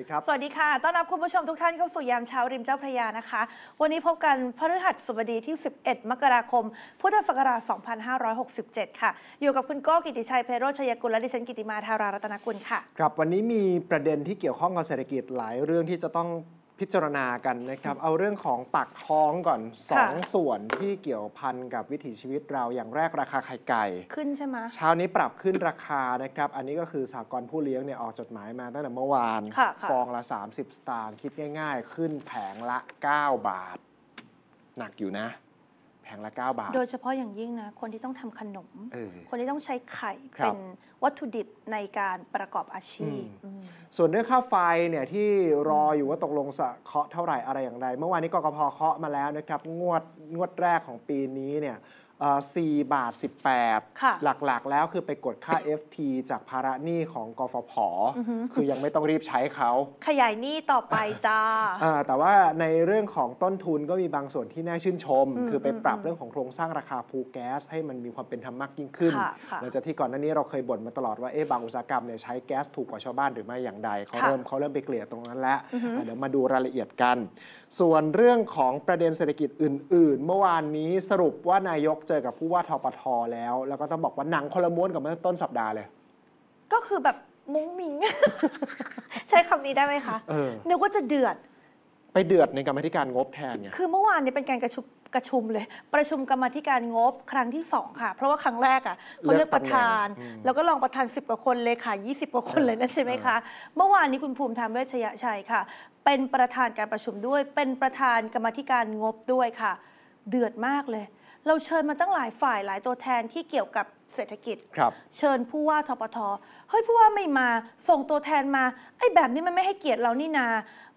ดีครับสวัสดีค่ะ ต้อนรับคุณผู้ชมทุกท่านเข้าสู่ยามเช้าริมเจ้าพระยานะคะ วันนี้พบกันพฤหัสบดีที่ 11 มกราคม พุทธศักราช 2567 ค่ะ อยู่กับคุณก้กิติชัยเพโรชยกุลและดิฉันกิติมาทารารัตนกุลค่ะ ครับวันนี้มีประเด็นที่เกี่ยวข้องกับเศรษฐกิจหลายเรื่องที่จะต้องพิจารณากันนะครับ เอาเรื่องของปากท้องก่อนสองส่วนที่เกี่ยวพันกับวิถีชีวิตเรา อย่างแรกราคาไข่ไก่ขึ้นใช่ไหมเช้านี้ปรับขึ้นราคานะครับ อันนี้ก็คือสากลผู้เลี้ยงเนี่ยออกจดหมายมาตั้งแต่เมื่อวานฟองละ 30 สตางค์คิดง่ายๆ ขึ้นแผงละ 9 บาท หนักอยู่นะแผงละ9บาทโดยเฉพาะอย่างยิ่งนะ คนที่ต้องทำขนม คนที่ต้องใช้ไข่เป็นวัตถุดิบในการประกอบอาชีพส่วนเรื่องค่าไฟเนี่ยที่รออยู่ว่าตกลงสะเคาะเท่าไหร่อะไรอย่างไร เมื่อวานนี้กกพเคาะมาแล้วนะครับ งวดงวดแรกของปีนี้เนี่ย4 บาท 18 หลักๆ แล้วคือไปกดค่า FP จากภาระหนี้ของกฟผ คือยังไม่ต้องรีบใช้เขา ขยายหนี้ต่อไปจ้า แต่ว่าในเรื่องของต้นทุนก็มีบางส่วนที่น่าชื่นชม คือไปปรับเรื่องของโครงสร้างราคาภูแก๊สให้มันมีความเป็นธรรมมากยิ่งขึ้นหลังจากที่ก่อนหน้านี้เราเคยบ่นมาตลอดว่าเอ๊ะบางอุตสาหกรรมเนี่ยใช้แก๊สถูกกว่าชาวบ้านหรือไม่อย่างใดเขาเริ่มเขาเริ่มไปเกลี่ยตรงนั้นแล้วเดี๋ยวมาดูรายละเอียดกัน ส่วนเรื่องของประเด็นเศรษฐกิจอื่น ๆ เมื่อวานนี้สรุปว่านายกเจอกับ ผู้ ว่าทปทแล้ว แล้วก็ ต้อง บอกว่าหนังคนละม้วนกับเมื่อต้นสัปดาห์ เลย ก็คือแบบ มุ้งมิง ใช้คำนี้ ได้ไหมคะ เนืนึกว่าจะเดือด ไปเดือดในกรรมธิการงบแทนเนี่ยคือ เมื่อวานเนี้ เป็นการกระชุม กระชุมเลย ประชุมกรรมธิการงบครั้งที่สอง ค่ะ เพราะว่า ครั้งแรกอ่ะเขาเลือกประธาน แล้วก็รองประธาน 10 กว่าคน เลยค่ะ20กว่าคน เลยนั่นใช่ไหมคะ เมื่อวานนี้ คุณภูมิธรรมเวชยชัยค่ะ เป็นประธานการประชุม ด้วย เป็นประธานกรรมธิการงบด้วยค่ะ เดือดมากเลยเราเชิญมาตั้งหลายฝ่ายหลายตัวแทนที่เกี่ยวกับเศรษฐกิจเชิญผู้ว่าทปทเฮ้ย ผู้ว่าไม่มาส่งตัวแทนมา ไอ้แบบนี้มันไม่ให้เกียรติเรานี่นา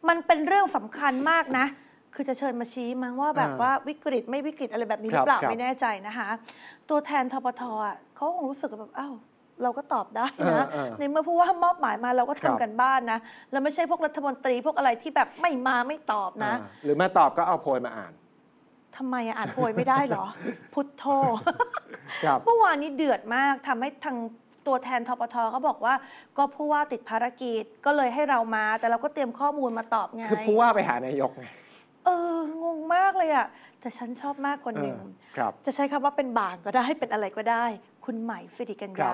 มันเป็นเรื่องสำคัญมากนะ คือจะเชิญมาชี้มั้งว่าแบบว่าวิกฤตไม่วิกฤตอะไรแบบนี้หรือเปล่าไม่แน่ใจนะคะ ตัวแทนทปทเขาคงรู้สึกแบบอ้าวเราก็ตอบได้นะในเมื่อผู้ว่ามอบหมายมาเราก็ทำกันบ้านนะเราไม่ใช่พวกรัฐมนตรีพวกอะไรที่แบบไม่มาไม่ตอบนะ หรือมาตอบก็เอาโพยมาอ่านทำไมอ่านโพยไม่ได้หรอ พุทโธเมื่อวานนี้เดือดมากทำให้ทางตัวแทนทปทเขาบอกว่าก็ผู้ว่าติดภารกิจ ก็เลยให้เรามาแต่เราก็เตรียมข้อมูลมาตอบไง คือผู้ว่าไปหานายกไง เอองงมากเลยอ่ะแต่ฉันชอบมากคนหนึ่งจะใช้คำว่าเป็นบางก็ได้เป็นอะไรก็ได้คุณใหม่สิริกัญญา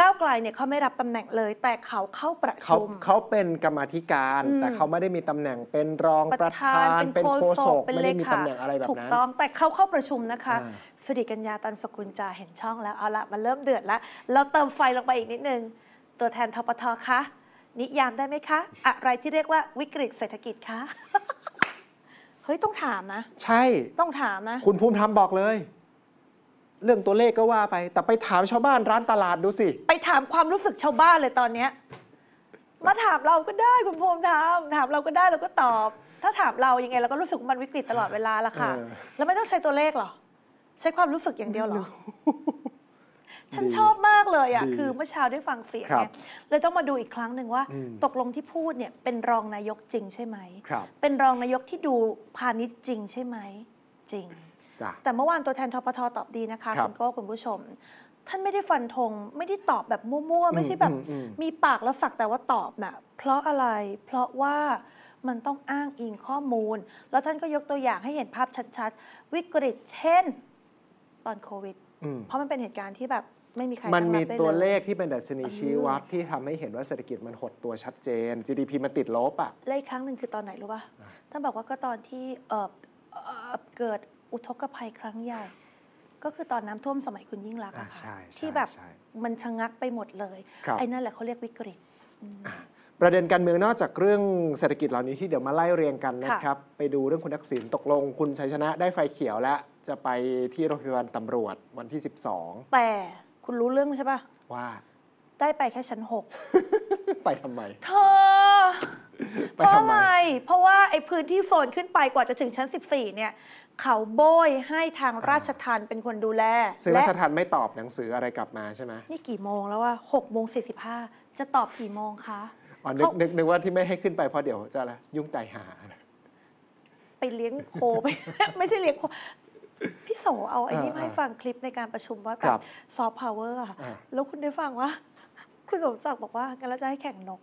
ก้าวไกลเนี่ยเขาไม่รับตำแหน่งเลย แต่เขาเข้าประชุมเขาเป็นกรรมธิการแต่เขาไม่ได้มีตำแหน่งเป็นรองประธาน เป็นโฆษกไม่ได้มีตำแหน่งอะไรแบบนั้นถูกต้องแต่เขาเข้าประชุมนะคะสิริกัญญาตันสกุลจาเห็นช่องแล้วเอาละมันเริ่มเดือดละเราเติมไฟลงไปอีกนิดนึงตัวแทนทปทคะนิยามได้ไหมคะ อะไรที่เรียกว่าวิกฤตเศรษฐกิจคะเฮ้ยต้องถามนะใช่ต้องถามนะคุณภูมิธรรมบอกเลยเรื่องตัวเลขก็ว่าไป แต่ไปถามชาวบ้านร้านตลาดดูสิ ไปถามความรู้สึกชาวบ้านเลยตอนเนี้ย มาถามเราก็ได้คุณพษ์ถาม ถามเราก็ได้เราก็ตอบ ถ้าถามเรายังไงเราก็รู้สึกว่ามันวิกฤตตลอดเวลาละค่ะแล้วไม่ต้องใช้ตัวเลขหรอใช้ความรู้สึกอย่างเดียวหรอ ฉันชอบมากเลยอ่ะคือเมื่อเช้าได้ฟังเสียงเนี่ยเลยต้องมาดูอีกครั้งหนึ่งว่า ตกลงที่พูดเนี่ย เป็นรองนายกจริงใช่ไหมเป็นรองนายกที่ดูพาณิชย์จริงใช่ไหมจริงแต่เมื่อวานตัวแทนทปทอตอบดี นะคะคุณก้คุณผู้ชม ท่านไม่ได้ฟันธงไม่ได้ตอบแบบมั่วๆไม่ใช่แบบมีปากแล้วสักแต่ว่าตอบนะเพราะอะไรเพราะว่ามันต้องอ้างอิงข้อมูล แล้วท่านก็ยกตัวอย่างให้เห็นภาพชัดๆ วิกฤตเช่นตอนโควิดเพราะมันเป็นเหตุการณ์ที่แบบไม่มีใครมันมีตัวเลขที่เป็นดัชนีชี้วัดที่ทำให้เห็นว่าเศรษฐกิจมันหดตัวชัดเจน GDP มันติดลบอ่ะเลขครั้งหนึ่งคือตอนไหนรู้ป่ะท่านบอกว่าก็ตอนที่เกิดุทกภัยครั้งใหญ่ ก็คือตอนน้ำท่วมสมัยคุณยิ่งรักอะค่ะที่แบบมันชะงักไปหมดเลย ไอ้นั่นแหละเขาเรียกวิกฤตประเด็นการเมืองนอกจากเรื่องเศรษฐกิจเหล่านี้ที่เดี๋ยวมาไล่เรียงกันนะครับ ไปดูเรื่องคุณทักษิณตกลง คุณชัยชนะได้ไฟเขียวแล้ว จะไปที่โรงพยาบาลตำรวจวันที่แต่ คุณรู้เรื่องใช่ปะว่าได้ไปแค่ชั้นหกไปทำไมเธอเพไปราะทำอะไมรเพราะว่าไอ้พื้นที่โซนขึ้นไปกว่าจะถึงชั้นสสิบี่เนี่ย เขาโบยให้ทางราชทันเป็นคนดูแลซึ่งราชทันไม่ตอบหนังสืออะไรกลับมาใช่ไหมนี่กี่โมงแล้วว่ากโมงสสี่ิบห้าจะตอบกี่โมงคะอ๋อนึกนึกนึกว่าที่ไม่ให้ขึ้นไปเพราะเดี๋ยวจะอะไร ยุ่งไตหา ไปเลี้ยงโคไปไม่ใช่เลี้ยงโคพี่โสเอาไอ้นี่มาให้ฟังคลิปในการประชุมว่าแบบซอฟต์พาวเวอร์อะแล้วคุณได้ฟังว่าคุณสมศักดิ์บอกว่ากันเราจะให้แข่งนก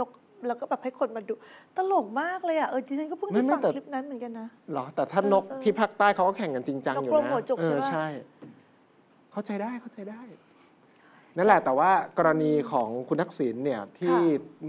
นก แล้วก็แบบให้คนมาดู ตลกมากเลยอ่ะเออจริงๆก็เพิ่งได้ฟังคลิปนั้นเหมือนกันนะหรอ แต่ถ้านกที่ภาคใต้เขาก็แข่งกันจริงจังอยู่นะเออใช่ เข้าใจได้เข้าใจได้นั่นแหละแต่ว่ากรณีของคุณทักษิณเนี่ยที่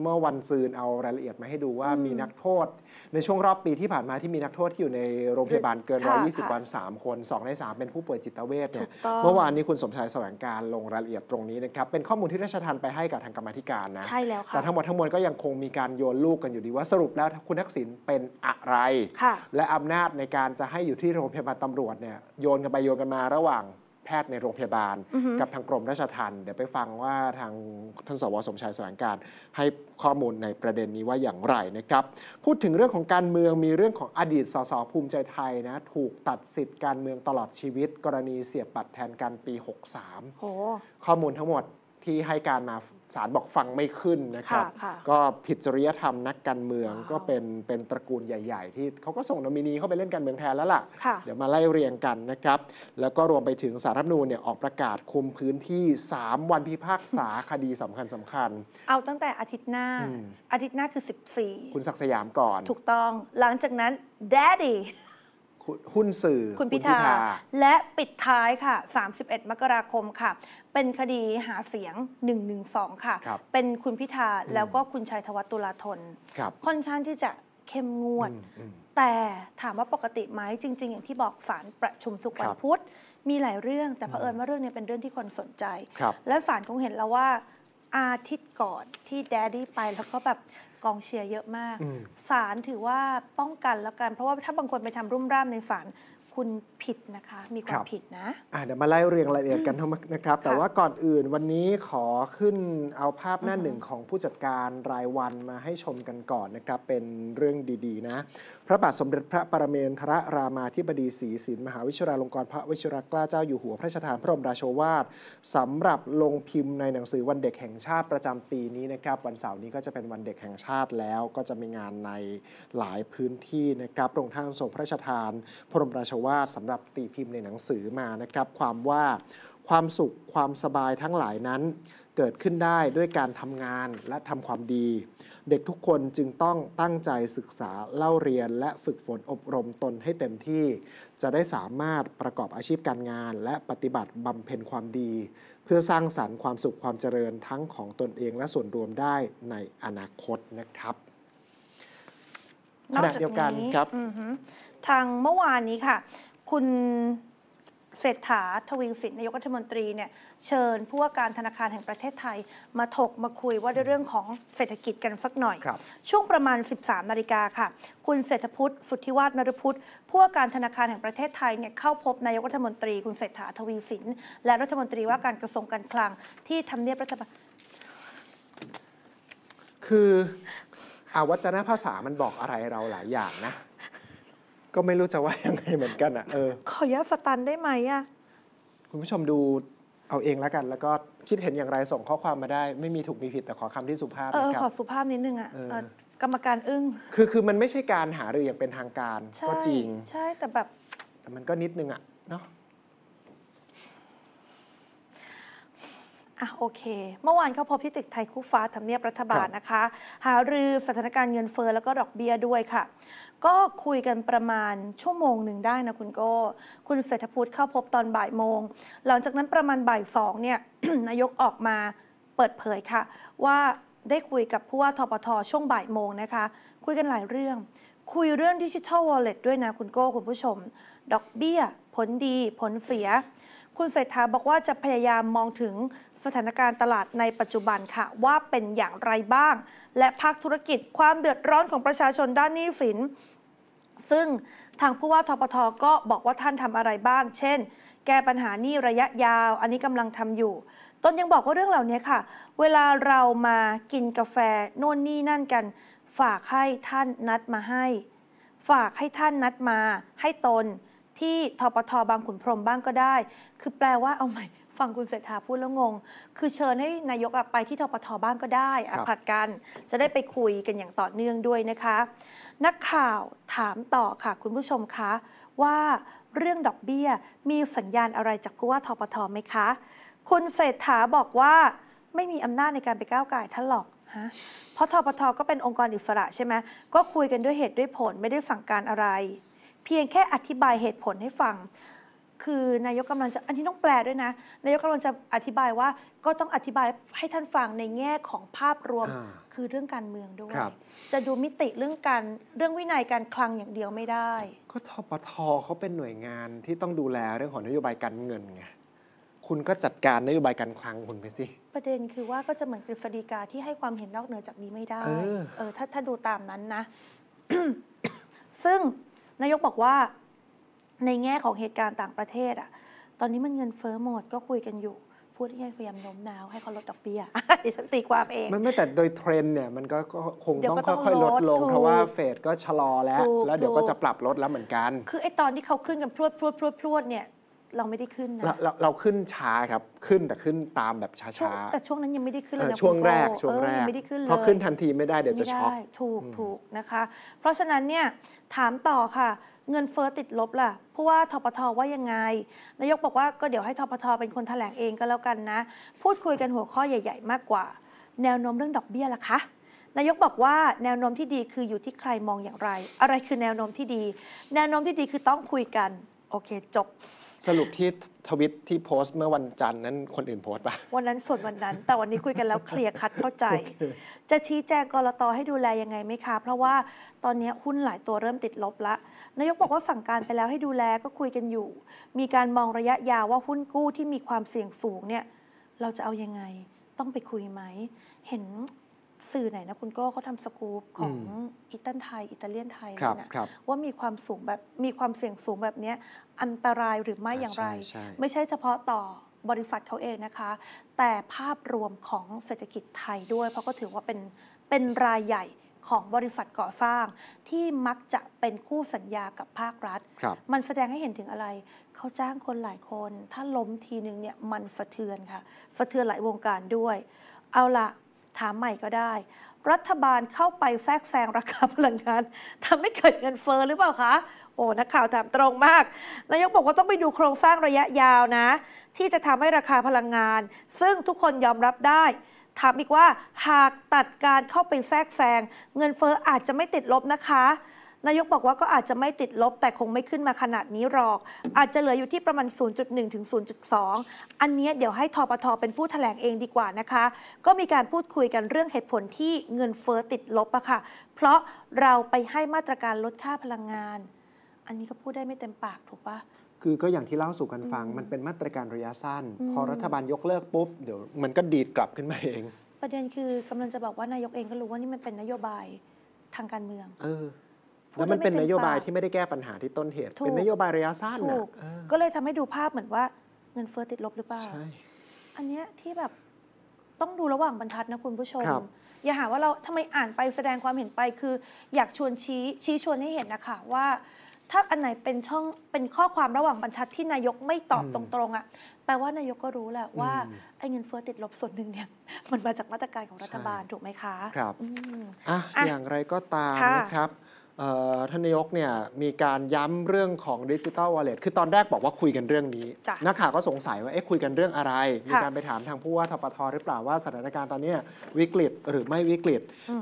เมื่อวันซืนเอารายละเอียดมาให้ดูว่ามีนักโทษ ในช่วงรอบปีที่ผ่านมาที่มีนักโทษที่อยู่ในโรงพยาบาลเกิน 120 วัน 3 คน2ใน3เป็นผู้ป่วยจิตเวชเนี่ยเมื่อวานนี้คุณสมชายแสวงการลงรายละเอียดตรงนี้นะครับเป็นข้อมูลที่ราชทันไปให้กับทางกรรมธิการนะใช่แล้วค่ะแต่ทั้งหมดทั้งมวลก็ยังคงมีการโยนลูกกันอยู่ดีว่าสรุปแล้วคุณทักษิณเป็นอะไร และอำนาจในการจะให้อยู่ที่โรงพยาบาลตำรวจเนี่ยโยนกันไปโยนกันมาระหว่างแพทย์ในโรงพยาบาลกับทางกรมราชทัณฑ์ เดี๋ยวไปฟังว่าทางท่านสวสมชายสถานการ ให้ข้อมูลในประเด็นนี้ว่าอย่างไรนะครับ พูดถึงเรื่องของการเมืองมีเรื่องของอดีตสสภูมิใจไทยนะ ถูกตัดสิทธิ์การเมืองตลอดชีวิต กรณีเสียบบัตรแทนกันปี 63ข้อมูลทั้งหมดที่ให้การมาศาลบอกฟังไม่ขึ้นนะครับ ก็ผิดจริยธรรมนักการเมืองก็เป็นเป็นตระกูลใหญ่ ๆ ที่เขาก็ส่งนอมินีเข้าไปเล่นการเมืองแทนแล้วล่ะ เดี๋ยวมาไล่เรียงกันนะครับ แล้วก็รวมไปถึงสารรัฐนูนเนี่ยออกประกาศคุมพื้นที่ 3 วันพิพากษาคดีสำคัญสำคัญ เอาตั้งแต่อาทิตย์หน้า อาทิตย์หน้าคือ 14 คุณศักสยามก่อน ถูกต้องหลังจากนั้น d ดดี้หุ้นสื่อคุณพิธาและปิดท้ายค่ะ 31 มกราคมค่ะ เป็นคดีหาเสียง 112ค่ะ เป็นคุณพิธาแล้วก็คุณชัยธวัฒตุลาธนค่อนข้างที่จะเข้มงวด แต่ถามว่าปกติไหมจริง ๆ อย่างที่บอกสารประชุมสุขวันพุธ มีหลายเรื่องแต่เผอิญว่าเรื่องนี้เป็นเรื่องที่คนสนใจ และสารคงเห็นแล้วว่าอาทิตย์ก่อนที่แดดดี้ไปแล้วก็แบบกองเชียร์เยอะมาก ศาลถือว่าป้องกันแล้วกัน เพราะว่าถ้าบางคนไปทำรุ่มร่ามในศาลคุณผิดนะคะมีความผิดนะอ่ะเดี๋ยวมาไล่เรียงรายละเอียดกันทั้งหมดนะครับแต่ว่าก่อนอื่นวันนี้ขอขึ้นเอาภาพหน้าหนึ่งของผู้จัดการรายวันมาให้ชมกันก่อนนะครับเป็นเรื่องดีๆ นะ พระบาทสมเด็จพระปรเมนทรรามาธิบดีศรีสินมหาวิชราลงกรณพระวิชรกล้าเจ้า อยู่หัวพระราชทาน พระบรมราชวาทสำหรับลงพิมพ์ในหนังสือวันเด็กแห่งชาติประจำปีนี้นะครับวันเสาร์นี้ก็จะเป็นวันเด็กแห่งชาติแล้วก็จะมีงานในหลายพื้นที่นะครับรงทา้งส่งพระราชทาน พระบรมราชววาดสำหรับตีพิมพ์ในหนังสือมานะครับ ความว่าความสุขความสบายทั้งหลายนั้น เกิดขึ้นได้ด้วยการทำงานและทำความดี เด็กทุกคนจึงต้องตั้งใจศึกษาเล่าเรียน และฝึกฝนอบรมตนให้เต็มที่ จะได้สามารถประกอบอาชีพการงาน และปฏิบัติบำเพ็ญความดี เพื่อสร้างสารรค์ความสุขความเจริญทั้งของตนเอง และส่วนรวมได้ในอนาคตนะครับขณะเดียวกันครับทางเมื่อวานนี้ค่ะ คุณเศรษฐาทวีสินนายกรัฐมนตรีเนี่ยเชิญผู้ว่าการธนาคารแห่งประเทศไทย มาถกมาคุยว่าในเรื่องของเศรษฐกิจกันสักหน่อยช่วงประมาณ 13นาฬิกาค่ะคุณเศรษฐพุทธสุทธิวาฒนรพุทธผู้ว่าการธนาคารแห่งประเทศไทยเนี่ยเข้าพบนายกรัฐมนตรี คุณเศรษฐาทวีสินและรัฐมนตรีว่าการกระทรวงการคลังที่ทำเนียบรัฐบาลคืออาวัจนภาษามันบอกอะไรเราหลายอย่างนะก็ไม่รู้จะว่ายังไงเหมือนกันอ่ะเออขอยาสตันได้ไหมอ่ะคุณผู้ชมดูเอาเองแล้วกัน แล้วก็คิดเห็นอย่างไรส่งข้อความมาได้ ไม่มีถูกมีผิดแต่ขอคำที่สุภาพนะครับขอสุภาพนิดนึง อ่ะกรรมการอึ้งคือคือมันไม่ใช่การหารืออย่างเป็นทางการก็จริงใช่แต่แบบ แต่มันก็นิดนึงอ่ะเนาะอ่ะโอเค เมื่อวานเขาพบที่ตึกไทยคู่ฟ้าทำเนียบรัฐบาลนะคะ หารือสถานการณ์เงินเฟ้อแล้วก็ดอกเบี้ยด้วยค่ะก็คุยกันประมาณชั่วโมงหนึ่งได้นะคุณโก้คุณเศรษฐพุทธเข้าพบตอนบ่ายโมง หลังจากนั้นประมาณบ่ายสองเนี่ยนายกออกมาเปิดเผยค่ะ ว่าได้คุยกับผู้ว่าทปทช่วงบ่ายโมงนะคะ คุยกันหลายเรื่อง คุยเรื่องดิจิทัลวอลเล็ตด้วยนะคุณโก้คุณผู้ชม ดอกเบี้ย ผลดี ผลเสียคุณเศรษฐาบอกว่าจะพยายามมองถึงสถานการณ์ตลาดในปัจจุบันค่ะ ว่าเป็นอย่างไรบ้าง และภาคธุรกิจความเดือดร้อนของประชาชนด้านนี้ฝิน ซึ่งทางผู้ว่าทปทก็บอกว่าท่านทำอะไรบ้าง เช่น แก้ปัญหานี้ระยะยาวอันนี้กำลังทำอยู่ต้นยังบอกว่าเรื่องเหล่านี้ค่ะ เวลาเรามากินกาแฟโน่นนี่นั่นกัน ฝากให้ท่านนัดมาให้ ฝากให้ท่านนัดมาให้ตนที่ทปทบางขุนพรมบ้างก็ได้ คือแปลว่าเอาใหม่ฟังคุณเศรษฐาพูดแล้วงง คือเชิญให้นายกไปที่ทปทบ้างก็ได้ผัดกัน จะได้ไปคุยกันอย่างต่อเนื่องด้วยนะคะ นักข่าวถามต่อค่ะคุณผู้ชมคะ ว่าเรื่องดอกเบี้ยมีสัญญาณอะไรจากผู้ว่าทปทไหมคะ คุณเศรษฐาบอกว่า ไม่มีอำนาจในการไปก้าวไก่ท่านหรอกฮะเพราะทปทก็เป็นองค์กรอิสระใช่ไหมก็คุยกันด้วยเหตุด้วยผลไม่ได้สั่งการอะไรพียงแค่อธิบายเหตุผลให้ฟัง คือนายกกำลังจะ อันนี้ต้องแปลด้วยนะ นายกกำลังจะอธิบายว่าก็ต้องอธิบายให้ท่านฟังในแง่ของภาพรวม คือเรื่องการเมืองด้วย จะดูมิติเรื่องการเรื่องวินัยการคลังอย่างเดียวไม่ได้ ก็ทปทเขาเป็นหน่วยงานที่ต้องดูแลเรื่องของนโยบายการเงินไง คุณก็จัดการนโยบายการคลังคุณไปสิ ประเด็นคือว่าก็จะเหมือนกฤษฎีกาที่ให้ความเห็นนอกเหนือจากนี้ไม่ได้ เออ ถ้าถ้าดูตามนั้นนะ ซึ่งนายกบอกว่าในแง่ของเหตุการณ์ต่างประเทศอ่ะ ตอนนี้มันเงินเฟ้อหมดก็คุยกันอยู่ พูดง่ายพยายามโน้มน้าวให้เขาลดดอกเบี้ยดิฉันตีความเองมันไม่แต่โดยเทรนเนี่ยมันก็คงต้องค่อยๆลดลง เพราะว่าเฟดก็ชะลอแล้ว แล้วเดี๋ยวก็จะปรับลดแล้วเหมือนกัน คือไอ้ตอนที่เขาขึ้นกันพรวดพรวดพรวดพรวดเนี่ยเราไม่ได้ขึ้นนะเราเราขึ้นช้าครับขึ้นแต่ขึ้นตามแบบช้าช้าแต่ช่วงนั้นยังไม่ได้ขึ้นเลยนะช่วงแรก ช่วงแรกไม่ได้ขึ้นเลยพราะขึ้นทันทีไม่ได้ เดี๋ยวจะช็อก่ถูก ถูกนะคะ เพราะฉะนั้นเนี่ยถามต่อค่ะเงินเฟ้อติดลบล่ะผู้ว่าทปทว่ายังไงนายกบอกว่าก็เดี๋ยวให้ทปทเป็นคนแถลงเองก็แล้วกันนะ พูดคุยกันหัวข้อใหญ่ ๆ มากกว่า แนวโน้มเรื่องดอกเบี้ยล่ะคะนายกบอกว่าแนวโน้มที่ดีคืออยู่ที่ใครมองอย่างไร อะไรคือแนวโน้มที่ดี แนวโน้มที่ดีคือต้องคุยกันโอเคจบสรุปที่ทวิตที่โพสต์ เมื่อวันจันทร์นั้นคนอื่นโพสต์ปะวันนั้นส่วนวันนั้น แต่วันนี้คุยกันแล้วเคลียร์คัดเข้าใจ จะชี้แจงกรตให้ดูแลยังไงไหมคะ เพราะว่าตอนนี้หุ้นหลายตัวเริ่มติดลบละนายกบอกว่าสั่งการไปแล้วให้ดูแลก็คุยกันอยู่ มีการมองระยะยาวว่าหุ้นกู้ที่มีความเสี่ยงสูงเนี่ยเราจะเอายังไง ต้องไปคุยไหมเห็นสื่อไหนนะคุณก็เขาทำสกูปของอิตาลีไทย อิตาเลียนไทยนะว่ามีความสูงแบบ มีความเสี่ยงสูงแบบนี้อันตรายหรือไม่อย่างไร ไม่ใช่เฉพาะต่อบริษัทเขาเองนะคะ แต่ภาพรวมของเศรษฐกิจไทยด้วย เพราะก็ถือว่าเป็นเป็นรายใหญ่ของบริษัทก่อสร้าง ที่มักจะเป็นคู่สัญญากับภาครัฐรมันแสดงให้เห็นถึงอะไรเขาจ้างคนหลายคน ถ้าล้มทีนึงเนี่ยมันสะเทือนค่ะ สะเทือนหลายวงการด้วย เอาละถามใหม่ก็ได้ รัฐบาลเข้าไปแทรกแซงราคาพลังงานทำให้เกิดเงินเฟอ้อหรือเปล่าคะโอ้นักข่าวถามตรงมากนายกบอกว่าต้องไปดูโครงสร้างระยะยาวนะ ที่จะทำให้ราคาพลังงาน ซึ่งทุกคนยอมรับได้ ถามอีกว่า หากตัดการเข้าไปแทรกแซงเงินเฟอ้ออาจจะไม่ติดลบนะคะนายกบอกว่าก็อาจจะไม่ติดลบ แต่คงไม่ขึ้นมาขนาดนี้หรอก อาจจะเหลืออยู่ที่ประมาณ 0.1 ถึง 0.2 อันนี้เดี๋ยวให้ทปทเป็นผู้ถแถลงเองดีกว่านะคะ ก็มีการพูดคุยกันเรื่องเหตุผลที่เงินเฟอ้อติดลบอะค่ะ เพราะเราไปให้มาตรการลดค่าพลังงาน อันนี้ก็พูดได้ไม่เต็มปากถูกปะคือก็อย่างที่เล่าสู่กันฟังมันเป็นมาตรการระยะสั้น พอรัฐบาลยกเลิกปุ๊บเดี๋ยวมันก็ดีดกลับขึ้นมาเอง ประเด็นคือกำลังจะบอกว่านายกเองก็รู้ว่านี่มันเป็นนโยบายทางการเมืองเออแล้วมันเป็นนโยบายที่ไม่ได้แก้ปัญหาที่ต้นเหตุเป็นนโยบายระยะสั้นนะก็เลยทำให้ดูภาพเหมือนว่าเงินเฟ้อติดลบหรือเปล่าอันเนี้ยที่แบบต้องดูระหว่างบรรทัดนะคุณผู้ชม อย่าหาว่าเราทำไมอ่านไปแสดงความเห็นไป คือ อยากชวนชี้ชี้ชวนให้เห็นนะคะว่า ถ้าอันไหนเป็นช่องเป็นข้อความระหว่างบรรทัดที่นายกไม่ตอบตรงๆ อ่ะ แปลว่านายกก็รู้แหละว่าไอ้เงินเฟ้อติดลบส่วนหนึ่งเนี่ย มันมาจากมาตรการของรัฐบาลถูกไหมคะครับอ่ะอย่างไรก็ตามนะครับท่านนายกเนี่ยมีการย้ำเรื่องของดิจิทัลวอลเล็ตคือตอนแรกบอกว่าคุยกันเรื่องนี้ นักข่าวก็สงสัยว่าเอ๊ะคุยกันเรื่องอะไร มีการไปถามทางผู้ว่าทปทหรือเปล่าว่าสถานการณ์ตอนนี้วิกฤตหรือไม่วิกฤต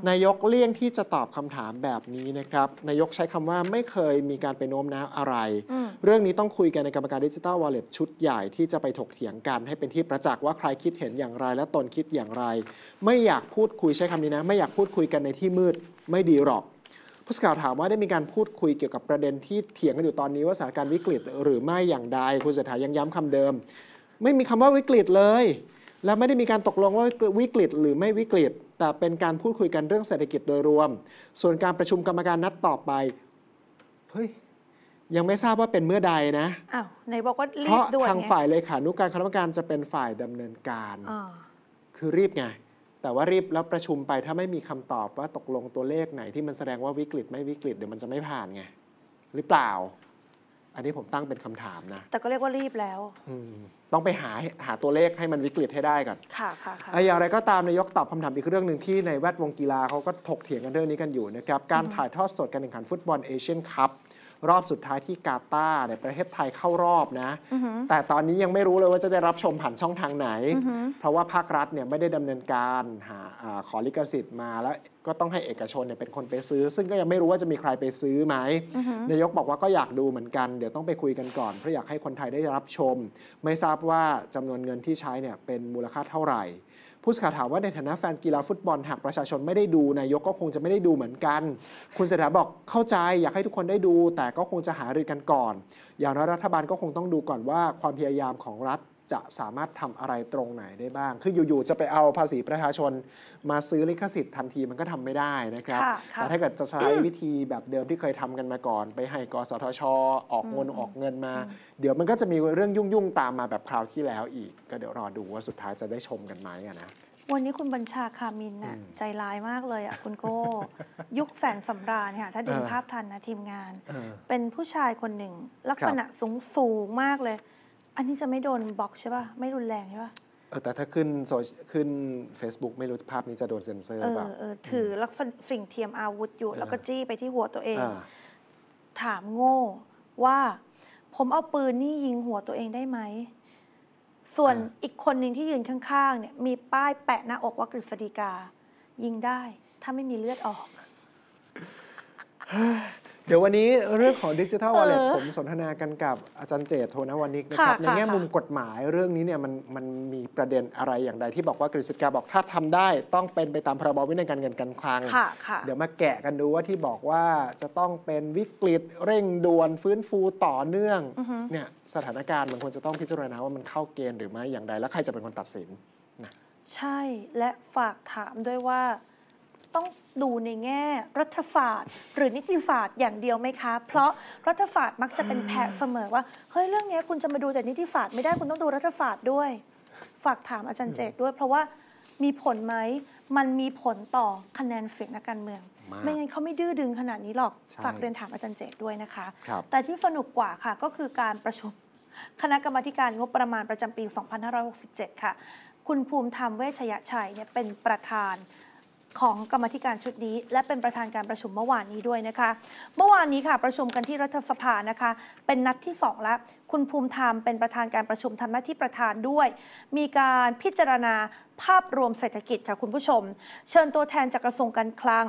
นายกเลี่ยงที่จะตอบคำถามแบบนี้นะครับ นายกใช้คำว่าไม่เคยมีการไปโน้มน้าวอะไร เรื่องนี้ต้องคุยกันในกรรมการดิจิทัลวอลเล็ตชุดใหญ่ที่จะไปถกเถียงกัน ให้เป็นที่ประจักษ์ว่าใครคิดเห็นอย่างไร และตนคิดอย่างไร ไม่อยากพูดคุยใช้คำนี้นะ ไม่อยากพูดคุยกันในที่มืด ไม่ดีหรอกผู้สื่อข่าวถามว่าได้มีการพูดคุยเกี่ยวกับประเด็นที่เถียงกันอยู่ตอนนี้ว่าสถานการณ์วิกฤต หรือไม่อย่างใดคุณเศรษฐายังย้ำคำเดิม ไม่มีคำว่าวิกฤตเลย และไม่ได้มีการตกลงว่าวิกฤต หรือไม่วิกฤต แต่เป็นการพูดคุยกันเรื่องเศรษฐกิจโดยรวม ส่วนการประชุมกรรมการนัดต่อไปเฮ้ยยังไม่ทราบว่าเป็นเมื่อใดนะอ้าวไหนบอกว่ารีบด่วนเพราะทางฝ่ายเลขานุการคณะกรรมการจะเป็นฝ่ายดำเนินการคือรีบไงแต่ว่ารีบแล้วประชุมไปถ้าไม่มีคำตอบว่าตกลงตัวเลขไหนที่มันแสดงว่าวิกฤตไม่วิกฤตเดี๋ยวมันจะไม่ผ่านไงหรือเปล่า อันนี้ผมตั้งเป็นคำถามนะ แต่ก็เรียกว่ารีบแล้วต้องไปหาหาตัวเลขให้มันวิกฤตให้ได้ก่อนค่ะค่ะค่ะอย่างไรก็ตามนายกตอบคำถามอีกเรื่องหนึ่งที่ในแวดวงกีฬาเขาก็ถกเถียงกันเรื่องนี้กันอยู่นะครับการถ่ายทอดสดการแข่งขันฟุตบอลเอเชียนคัพรอบสุดท้ายที่กาตาร์เนี่ยประเทศไทยเข้ารอบนะ แต่ตอนนี้ยังไม่รู้เลยว่าจะได้รับชมผ่านช่องทางไหน เพราะว่าภาครัฐเนี่ยไม่ได้ดำเนินการหาขอลิขสิทธิ์มาแล้วก็ต้องให้เอกชนเนี่ยเป็นคนไปซื้อ ซึ่งก็ยังไม่รู้ว่าจะมีใครไปซื้อไหมนายกบอกว่าก็อยากดูเหมือนกันเดี๋ยวต้องไปคุยกันก่อน เพราะอยากให้คนไทยได้รับชม ไม่ทราบว่าจำนวนเงินที่ใช้เนี่ยเป็นมูลค่าเท่าไหร่ผู้สื่อข่าวถามว่าในฐานะแฟนกีฬาฟุตบอล หากประชาชนไม่ได้ดูนายกก็คงจะไม่ได้ดูเหมือนกัน คุณเสถาบอกเข้าใจ อยากให้ทุกคนได้ดู แต่ก็คงจะหารือกันก่อน อย่างน้อยรัฐบาลก็คงต้องดูก่อนว่าความพยายามของรัฐจะสามารถทำอะไรตรงไหนได้บ้าง คืออยู่ ๆ จะไปเอาภาษีประชาชนมาซื้อลิขสิทธิ์ทันทีมันก็ทำไม่ได้นะครับ แต่ถ้าเกิดจะใช้วิธีแบบเดิมที่เคยทำกันมาก่อน ไปให้กสทช ออกเงินออกเงินมา เดี๋ยวมันก็จะมีเรื่องยุ่ง ๆ ตามมาแบบคราวที่แล้วอีก ก็เดี๋ยวรอดูว่าสุดท้ายจะได้ชมกันไหมนะ วันนี้คุณบัญชาคามินน่ะใจร้ายมากเลยอ่ะคุณโก้ยุคแสนสำราญค่ะถ้าดึงภาพทันนะทีมงาน เป็นผู้ชายคนหนึ่งลักษณะสูงสูงมากเลยอันนี้จะไม่โดนบล็อกใช่ป่ะไม่รุนแรงใช่ป่ะเออแต่ถ้าขึ้นโซขึ้น Facebook ไม่รู้ภาพนี้จะโดนเซ็นเซอร์เอแบบอเออถือแลักสิ่งเทียมอาวุธอยู่ แล้วก็จี้ไปที่หัวตัวเอง ถามโง่ว่าผมเอาปืนนี่ยิงหัวตัวเองได้ไหม ส่วนออีกคนหนึ่งที่ยืนข้าง ๆ เนี่ยมีป้ายแปะหน้าอกว่ากฤษฎีกา ยิงได้ถ้าไม่มีเลือดออกเดี๋ยววันนี้เรื่องของดิจิทัลวอลเล็ตผมสนทนากันกับอาจารย์เจตโทนวานิกนะครับในแง่มุมกฎหมายเรื่องนี้เนี่ยมันมันมีประเด็นอะไรอย่างใด ที่บอกว่ากฤษฎกาบอกถ้าทำได้ต้องเป็นไปตามพรบวินัยการเงินการคลังเดี๋ยวมาแกะกันดูว่าที่บอกว่าจะต้องเป็นวิกฤตเร่งด่วนฟื้นฟูต่อเนื่องเนี่ยสถานการณ์มันควรจะต้องพิจารณาว่ามันเข้าเกณฑ์หรือไม่อย่างใดแล้วใครจะเป็นคนตัดสินนะใช่และฝากถามด้วยว่าต้องดูในแง่รัฐศาสตร์หรือนิติศาสตร์อย่างเดียวไหมคะ เพราะรัฐศาสตร์มักจะเป็นแพะเสมอว่าเฮ้ยเรื่องนี้คุณจะมาดูแต่นิติศาสตร์ไม่ได้คุณต้องดูรัฐศาสตร์ด้วย ฝากถามอาจารย์เจต ด้วย เพราะว่ามีผลไหมมันมีผลต่อคะแนนเสียงนักการเมือง ไม่งั้นเขาไม่ดื้อดึงขนาดนี้หรอกฝากเรียนถามอาจารย์เจตด้วยนะคะ แต่ที่สนุกกว่าค่ะก็คือการประชุมคณะกรรมการงบประมาณประจำปี 2567 ค่ะ คุณภูมิธรรมเวชยชัยเนี่ยเป็นประธานของกรรมธิการชุดนี้ และเป็นประธาน การประชุมเมื่อวานนี้ด้วยนะคะ เมื่อวานนี้ค่ะ ประชุมกันที่รัฐสภานะคะ เป็นนัดที่2แล้ว คุณภูมิธรรมเป็นประธานการประชุมทำหน้าที่ประธานด้วย มีการพิจารณาภาพรวมเศรษฐกิจค่ะคุณผู้ชม เชิญตัวแทนจากกระทรวงการคลัง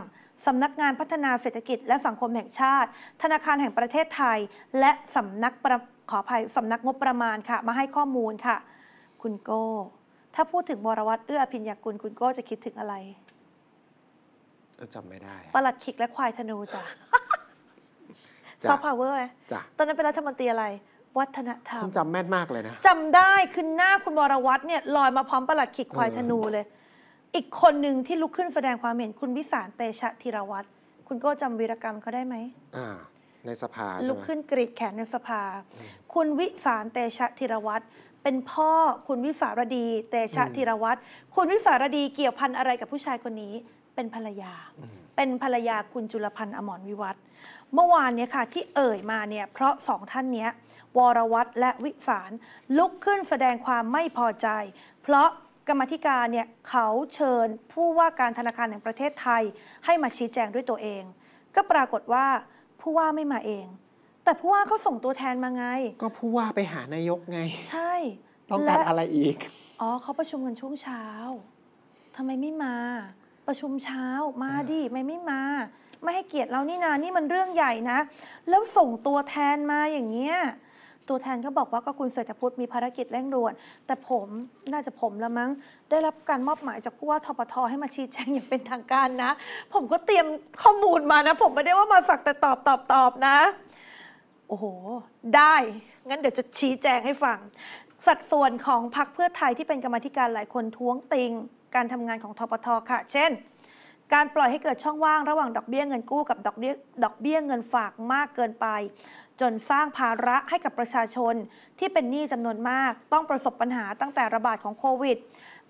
สำนักงานพัฒนาเศรษฐกิจและสังคมแห่งชาติ ธนาคารแห่งประเทศไทย และสำนักขออภัยสำนักงบประมาณค่ะมาให้ข้อมูลค่ะ คุณโก้ ถ้าพูดถึงบรวัตเอื้อพิญญากุลคุณโก้จะคิดถึงอะไรจำไม่ได้ปลัดขิกและควายธนูจ้ะซอฟต์พาวเวอร์จ้ะ ตอนนั้นเป็นรัฐมนตรีอะไรวัฒนธรรม คุณจำแม่นมากเลยนะจำได้คือหน้าคุณวรวัตรเนี่ย ลอยมาพร้อมประหลัดขิก ควายธนูเลย อีกคนหนึ่งที่ลุกขึ้นแสดงความเห็น คุณวิสารเตชะธีรวัตรคุณก็จำวีรกรรมเขาได้ไหมอ่าในสภาลุกขึ้นกรีดแขนในสภา คุณวิสารเตชะธีรวัตรเป็นพ่อคุณวิสารดี เตชะธีรวัตรคุณวิสารดีเกี่ยวพันอะไรกับผู้ชายคนนี้เป็นภรรยา เป็นภรรยาคุณจุลพันธ์อมรวิวัฒน์เมื่อวานเนี่ยค่ะที่เอ่ยมาเนี่ย เพราะสองท่านเนี้ยวรวัตรและวิสาร ลุกขึ้นแสดงความไม่พอใจ เพราะกรรมธิการเนี่ยเขาเชิญผู้ว่าการธนาคารแห่งประเทศไทย ให้มาชี้แจงด้วยตัวเอง ก็ปรากฏว่าผู้ว่าไม่มาเอง แต่ผู้ว่าก็ส่งตัวแทนมาไง ก็ผู้ว่าไปหานายกไง ใช่ ต้องการอะไรอีกอ๋อเขาประชุมกันช่วงเช้าทำไมไม่มาประชุมเช้ามาดิไม่ไม่มา ไม่ให้เกียรติเรานี่นานี่มันเรื่องใหญ่นะแล้วส่งตัวแทนมาอย่างเงี้ยตัวแทนก็บอกว่าก็คุณเศรษฐพุทธมีภารกิจเร่งด่วน แต่ผมน่าจะผมละมั้ง ได้รับการมอบหมายจากผู้ว่าทบทให้มาชี้แจงอย่างเป็นทางการนะ ผมก็เตรียมข้อมูลมานะ ผมไม่ได้ว่ามาสักแต่ตอบตอบตอบนะ โอ้โหได้ งั้นเดี๋ยวจะชี้แจงให้ฟังสัดส่วนของพรรคเพื่อไทยที่เป็นกรรมธิการหลายคนท้วงติงการทำงานของทปทค่ะ เช่น การปล่อยให้เกิดช่องว่างระหว่างดอกเบี้ยเงินกู้กับดอกเบี้ยดอกเบี้ยเงินฝากมากเกินไป จนสร้างภาระให้กับประชาชนที่เป็นหนี้จำนวนมาก ต้องประสบปัญหาตั้งแต่ระบาดของโควิด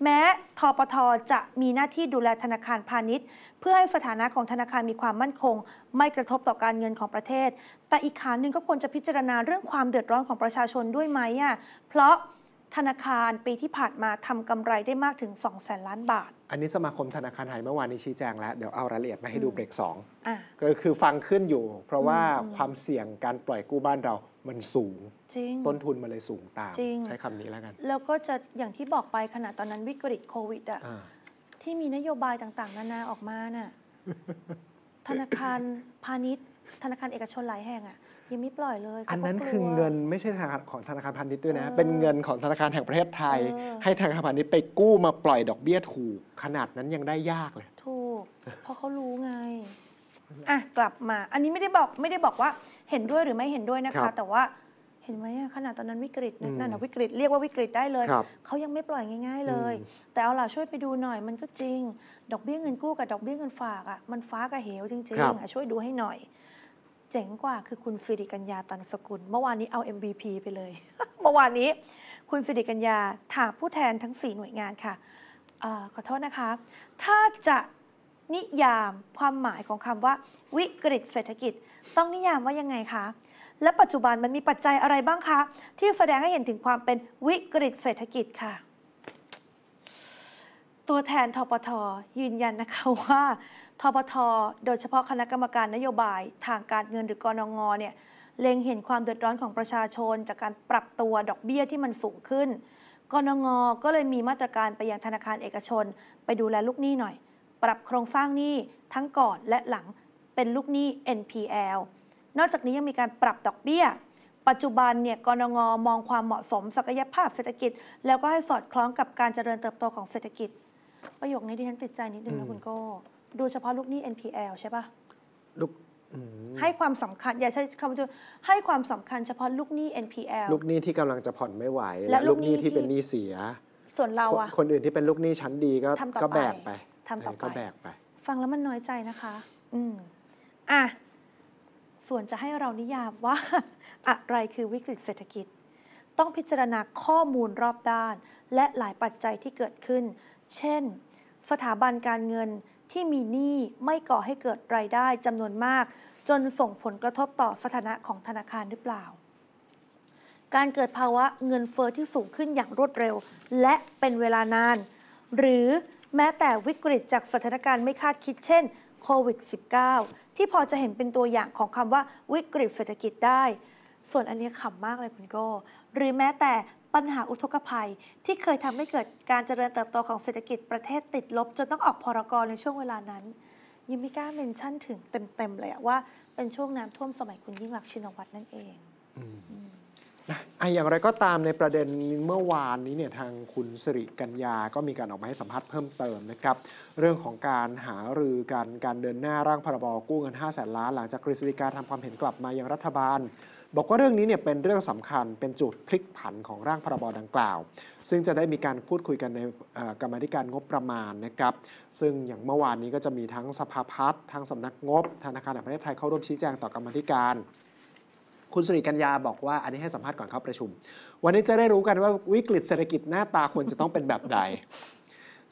แม้ทปทจะมีหน้าที่ดูแลธนาคารพาณิชย์ เพื่อให้สถานะของธนาคารมีความมั่นคง ไม่กระทบต่อการเงินของประเทศ แต่อีกขาหนึ่งก็ควรจะพิจารณาเรื่องความเดือดร้อนของประชาชนด้วยไหมอ่ะเพราะธนาคารปีที่ผ่านมาทำกำไรได้มากถึง 2 0 0แสนล้านบาท อันนี้สมาคมธนาคารไทยเมื่อวานนี้ชี้แจงแล้ว เดี๋ยวเอารายละเอียดมาให้ดูเบรกสองก็คือฟังขึ้นอยู่ เพราะว่าความเสี่ยงการปล่อยกู้บ้านเรามันสูงงต้นทุนมันเลยสูงตาม ใช้คำนี้แล้วกัน แล้วก็จะอย่างที่บอกไปขณะตอนนั้นวิกฤตโควิดอ่ะที่มีนโยบายต่างๆนานาออกมาน่ะธนาคารพาณิชย์ ธนาคารเอกชนหลายแห่งอ่ะยังไม่ปล่อยเลยอันนั้นคือเงินไม่ใช่ธนาคารของธนาคารพาณิชย์ด้วยนะเป็นเงินของธนาคารแห่งประเทศไทย ให้ธนาคารพาณิชย์ไปกู้มาปล่อย ดอกเบี้ยถูก ขนาดนั้นยังได้ยากเลย ถูก เพราะเขารู้ไงอ่ะกลับมาอันนี้ไม่ได้บอกไม่ได้บอกว่าเห็นด้วยหรือไม่เห็นด้วยนะคะ แต่ว่าเห็นไหมขนาดตอนนั้นวิกฤตนั่นวิกฤตเรียกว่าวิกฤตได้เลยเขายังไม่ปล่อยง่าย ๆเลย แต่เอาล่ะช่วยไปดูหน่อย มันก็จริง ดอกเบี้ยเงินกู้กับดอกเบี้ยเงินฝากอ่ะมันฟ้ากับเหวจริงๆช่วยดูให้หน่อยเจ๋งกว่าคือคุณฟิริกัญญาตันสกุลเมื่อวานนี้เอา MVP ไปเลย เมื่อวานนี้คุณฟิริกัญญาถามผู้แทนทั้ง 4 หน่วยงานค่ะออขอโทษนะคะ ถ้าจะนิยามความหมายของคำว่าวิกฤตเศรษฐกิจ ต้องนิยามว่ายังไงคะ และปัจจุบันมันมีปัจจัยอะไรบ้างคะ ที่แสดงให้เห็นถึงความเป็นวิกฤตเศรษฐกิจค่ะตัวแทนทปท ยืนยันนะคะว่า ทปท โดยเฉพาะคณะกรรมการนโยบายทางการเงินหรือกรนงเนี่ยเล็งเห็นความเดือดร้อนของประชาชน จากการปรับตัวดอกเบี้ยที่มันสูงขึ้นกรนง ก็เลยมีมาตรการไปยังธนาคารเอกชน ไปดูแลลูกหนี้หน่อย ปรับโครงสร้างหนี้ทั้งก่อนและหลังเป็นลูกหนี้ NPL นอกจากนี้ยังมีการปรับดอกเบี้ย ปัจจุบันเนี่ยกรงมองความเหมาะสมศักยภาพเศรษฐกิจ แล้วก็ให้สอดคล้องกับการเจริญเติบโตของเศรษฐกิจประโยคนี้ดิฉันติดใจนิดนึงนะ คุณโก้ดูเฉพาะลูกหนี้ NPL ใช่ปะลูกให้ความสำคัญ อย่าใช้คำว่าให้ความสำคัญ เฉพาะลูกหนี้ NPL ลูกหนี้ที่กำลังจะผ่อนไม่ไหว และลูกหนี้ที่เป็นหนี้เสีย ส่วนเราอะคนอื่นที่เป็นลูกหนี้ชั้นดี ก็ก็แบกไปทาต่อไปก็แบกไป ฟังแล้วมันน้อยใจนะคะ อืมอ่ะ ส่วนจะให้เรานิยามว่า อะไรคือวิกฤตเศรษฐกิจ ต้องพิจารณาข้อมูลรอบด้าน และหลายปัจจัยที่เกิดขึ้นเช่น สถาบันการเงินที่มีหนี้ไม่ก่อให้เกิดรายได้จำนวนมาก จนส่งผลกระทบต่อสถานะของธนาคารหรือเปล่า การเกิดภาวะเงินเฟอ้อที่สูงขึ้นอย่างรวดเร็ว และเป็นเวลานาน หรือแม้แต่วิกฤตจากสถานการณ์ไม่คาดคิดเช่นโควิด -19 ที่พอจะเห็นเป็นตัวอย่างของคำว่าวิกฤตเศรษฐกิจได้ ส่วนอันนี้ขำมากเลยคุณโกหรือแม้แต่ปัญหาอุทกภัยที่เคยทำให้เกิดการเจริญเติบโตของเศรษฐกิจประเทศติดลบ จนต้องออกพรกรในช่วงเวลานั้นยังไม่กล้าเมนชั่นถึงเต็มๆเลยว่าเป็นช่วงน้ำท่วมสมัยคุณยิ่งหลักชินวัตรนั่นเองนะไออย่างไรก็ตามในประเด็นเมื่อวานนี้เนี่ยทางคุณสิริกัญญาก็มีการออกมาให้สัมภาษณ์เพิ่มเติมนะครับ เรื่องของการหารือการการเดินหน้าร่างพรบกู้เงิน5แสนล้านหลังจากกฤษฎีกาทำความเห็นกลับมายังรัฐบาลบอกว่าเรื่องนี้เนี่ยเป็นเรื่องสำคัญเป็นจุดพลิกผันของร่างพรบดังกล่าว ซึ่งจะได้มีการพูดคุยกันในกรรมธิการงบประมาณนะครับ ซึ่งอย่างเมื่อวานนี้ก็จะมีทั้งสภาพัฒน์ทั้งสำนักงบธนาคารแห่งประเทศไทยเข้าร่วมชี้แจงต่อกรรมธิการ คุณสุริกัญญาบอกว่าอันนี้ให้สัมภาษณ์ก่อนเข้าประชุม วันนี้จะได้รู้กันว่าวิกฤตเศรษฐกิจหน้าตาควรจะต้องเป็นแบบใด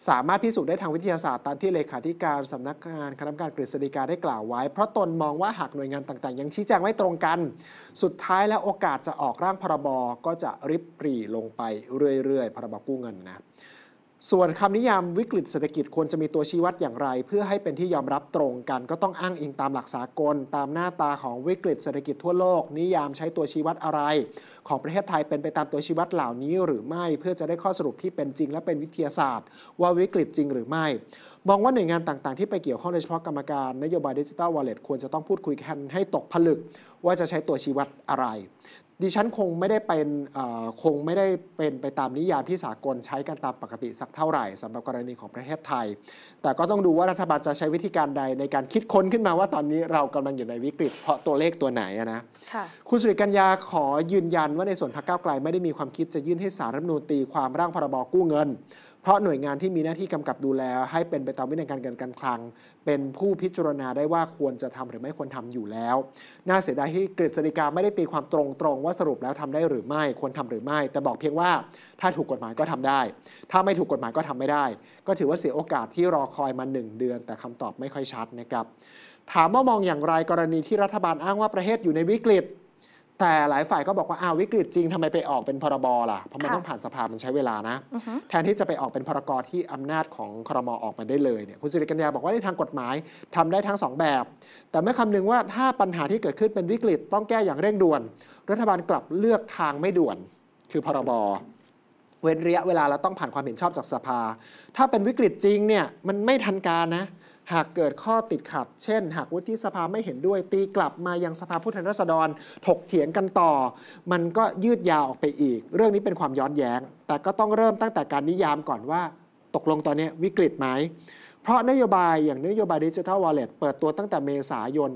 สามารถพิสูจน์ได้ทางวิทยาศาสตร์ ตามที่เลขาธิการสำนักงานคณะกรรมการกฤษฎีกาได้กล่าวไว้ เพราะตนมองว่าหากหน่วยงานต่างๆ ยังชี้แจงไม่ตรงกัน สุดท้ายแล้วโอกาสจะออกร่างพรบก็จะริบปรีลงไปเรื่อยๆ พรบกู้เงินนะส่วนคำนิยามวิกฤตเศรษฐกิจควรจะมีตัวชี้วัดอย่างไร เพื่อให้เป็นที่ยอมรับตรงกัน ก็ต้องอ้างอิงตามหลักสากล ตามหน้าตาของวิกฤตเศรษฐกิจทั่วโลก นิยามใช้ตัวชี้วัดอะไร ของประเทศไทยเป็นไปตามตัวชี้วัดเหล่านี้หรือไม่เพื่อจะได้ข้อสรุปที่เป็นจริง และเป็นวิทยาศาสตร์ ว่าวิกฤตจริงหรือไม่ มองว่าหน่วยงานต่างๆที่ไปเกี่ยวข้องโดยเฉพาะกรรมการนโยบายดิจิทัลวอลเล็ตควรจะต้องพูดคุยกันให้ตกผลึก ว่าจะใช้ตัวชี้วัดอะไรดิฉันคงไม่ได้เป็นคงไม่ได้เป็นไปตามนิยามที่สากล ใช้กันตามปกติสักเท่าไหร่ สำหรับกรณีของประเทศไทย แต่ก็ต้องดูว่ารัฐบาลจะใช้วิธีการใดในการคิดค้นขึ้นมาว่าตอนนี้เรากำลังอยู่ในวิกฤตเพราะตัวเลขตัวไหนนะคุณสุริกัญญาขอยืนยันว่าในส่วนพรรคก้าวไกลไม่ได้มีความคิดจะยื่นให้สารรัฐมนูลตีความร่างพรบกู้เงินเพราะหน่วยงานที่มีหน้าที่กำกับดูแลให้เป็นไปตามวินัยการเงินการคลังเป็นผู้พิจารณาได้ว่าควรจะทำหรือไม่ควรทำอยู่แล้วน่าเสียดายที่กฤษฎีกาไม่ได้ตีความตรงๆว่าสรุปแล้วทำได้หรือไม่ควรทำหรือไม่ แต่บอกเพียงว่าถ้าถูกกฎหมายก็ทำได้ ถ้าไม่ถูกกฎหมายก็ทำไม่ได้ ก็ถือว่าเสียโอกาสที่รอคอยมา1เดือน แต่คำตอบไม่ค่อยชัดนะครับถามว่ามองอย่างไรกรณีที่รัฐบาลอ้างว่าประเทศอยู่ในวิกฤตแต่หลายฝ่ายก็บอกว่าอ้าววิกฤตจริงทำไมไปออกเป็นพรบล่ะ เพราะมันต้องผ่านสภามันใช้เวลานะ แทนที่จะไปออกเป็นพรกที่อำนาจของครมอออกมาได้เลยเนี่ยคุณสิริกัญญาบอกว่าในทางกฎหมายทำได้ทั้งสองแบบ แต่ไม่คคำนึงว่าถ้าปัญหาที่เกิดขึ้นเป็นวิกฤตต้องแก้อย่างเร่งด่วน รัฐบาลกลับเลือกทางไม่ด่วน คือพรบเว้นระยะเวลาแล้วต้องผ่านความเห็นชอบจากสภา ถ้าเป็นวิกฤตจริงเนี่ยมันไม่ทันการนะหากเกิดข้อติดขัด เช่น หากวุฒิสภาไม่เห็นด้วย ตีกลับมายังสภาผู้แทนราษฎรถกเถียงกันต่อ มันก็ยืดยาวออกไปอีก เรื่องนี้เป็นความย้อนแย้ง แต่ก็ต้องเริ่มตั้งแต่การนิยามก่อนว่าตกลงตอนนี้วิกฤตไหมเพราะนโยบายอย่างนโยบายดิจิทัลวอลเล็ตเปิดตัวตั้งแต่เมษายน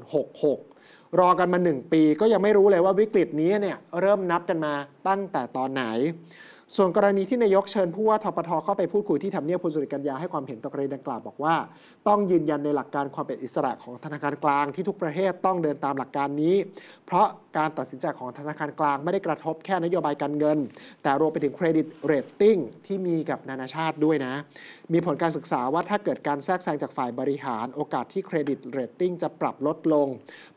66 รอกันมา 1 ปีก็ยังไม่รู้เลยว่าวิกฤตนี้เนี่ยเริ่มนับกันมาตั้งแต่ตอนไหนส่วนกรณีที่นายกเชิญผู้ว่าทปทเข้าไปพูดคุยที่ทำเนียบผู้สุริกัญญาให้ความเห็นต่อกรณีดังกล่าว บอกว่า ต้องยืนยันในหลักการความเป็นอิสระของธนาคารกลางที่ทุกประเทศต้องเดินตามหลักการนี้เพราะการตัดสินใจของธนาคารกลาง ไม่ได้กระทบแค่นโยบายการเงิน แต่รวมไปถึงเครดิตเรตติ้งที่มีกับนานาชาติด้วยนะ มีผลการศึกษาว่าถ้าเกิดการแทรกแซงจากฝ่ายบริหาร โอกาสที่เครดิตเรตติ้งจะปรับลดลง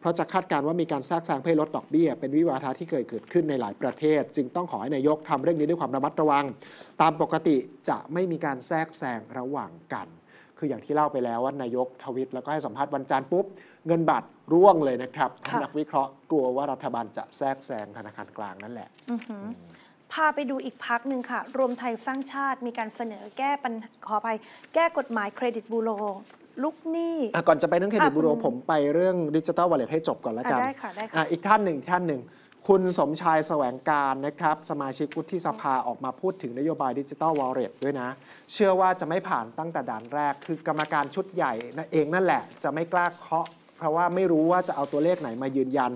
เพราะจะคาดการว่ามีการแทรกแซงเพื่อลดดอกเบี้ย เป็นวิวาทะที่เคยเกิดขึ้นในหลายประเทศ จึงต้องขอให้นายกทำเรื่องนี้ด้วยความระมัดระวัง ตามปกติจะไม่มีการแทรกแซงระหว่างกันคืออย่างที่เล่าไปแล้วว่านายกทวิตแล้วก็ให้สัมภาษณ์วันจันทร์ปุ๊บ เงินบาทร่วงเลยนะครับ นักวิเคราะห์กลัวว่ารัฐบาลจะแทรกแซงธนาคารกลางนั่นแหละพาไปดูอีกพักหนึ่งค่ะ รวมไทยสร้างชาติมีการเสนอแก้ปัญขอไป แก้กฎหมายเครดิตบูโรลูกหนี้ก่อนจะไปเรื่องเครดิตบูโร ผมไปเรื่องดิจิตอลวอลเล็ตให้จบก่อนแล้วกันได้ค่ะได้ค่ะอีกท่านหนึ่งท่านหนึ่งคุณสมชายแสวงการนะครับสมาชิกวุฒิสภาออกมาพูดถึงนโยบายดิจิตอลวอลเล็ตด้วยนะ เชื่อว่าจะไม่ผ่านตั้งแต่ด่านแรก คือ กรรมการชุดใหญ่นั่นเองนั่นแหละ จะไม่กล้าเคาะเพราะว่าไม่รู้ว่าจะเอาตัวเลขไหนมายืนยัน